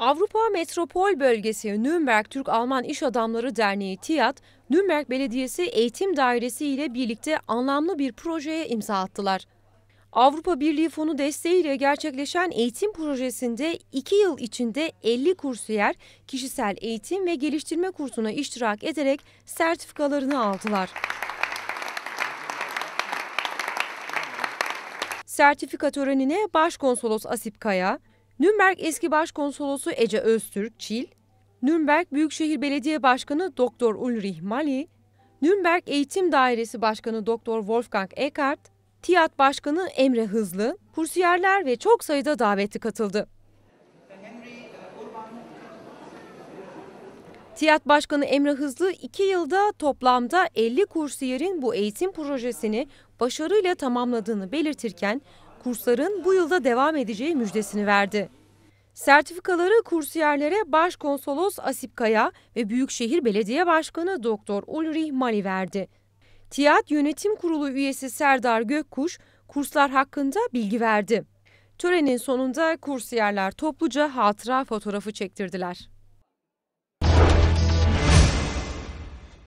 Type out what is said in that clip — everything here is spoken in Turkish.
Avrupa Metropol Bölgesi Nürnberg Türk Alman İş Adamları Derneği TİAD, Nürnberg Belediyesi Eğitim Dairesi ile birlikte anlamlı bir projeye imza attılar. Avrupa Birliği fonu desteğiyle gerçekleşen eğitim projesinde 2 yıl içinde 50 kursiyer kişisel eğitim ve geliştirme kursuna iştirak ederek sertifikalarını aldılar. Sertifika törenine Başkonsolos Asip Kaya, Nürnberg eski başkonsolosu Ece Öztürk Çil, Nürnberg Büyükşehir Belediye Başkanı Doktor Ulrich Mali, Nürnberg Eğitim Dairesi Başkanı Doktor Wolfgang Eckart, TİAD Başkanı Emre Hızlı, kursiyerler ve çok sayıda davetli katıldı. TİAD Başkanı Emre Hızlı 2 yılda toplamda 50 kursiyerin bu eğitim projesini başarıyla tamamladığını belirtirken kursların bu yılda devam edeceği müjdesini verdi. Sertifikaları kursiyerlere Başkonsolos Asip Kaya ve Büyükşehir Belediye Başkanı Doktor Ulrich Mali verdi. TİAD Yönetim Kurulu üyesi Serdar Gökkuş kurslar hakkında bilgi verdi. Törenin sonunda kursiyerler topluca hatıra fotoğrafı çektirdiler.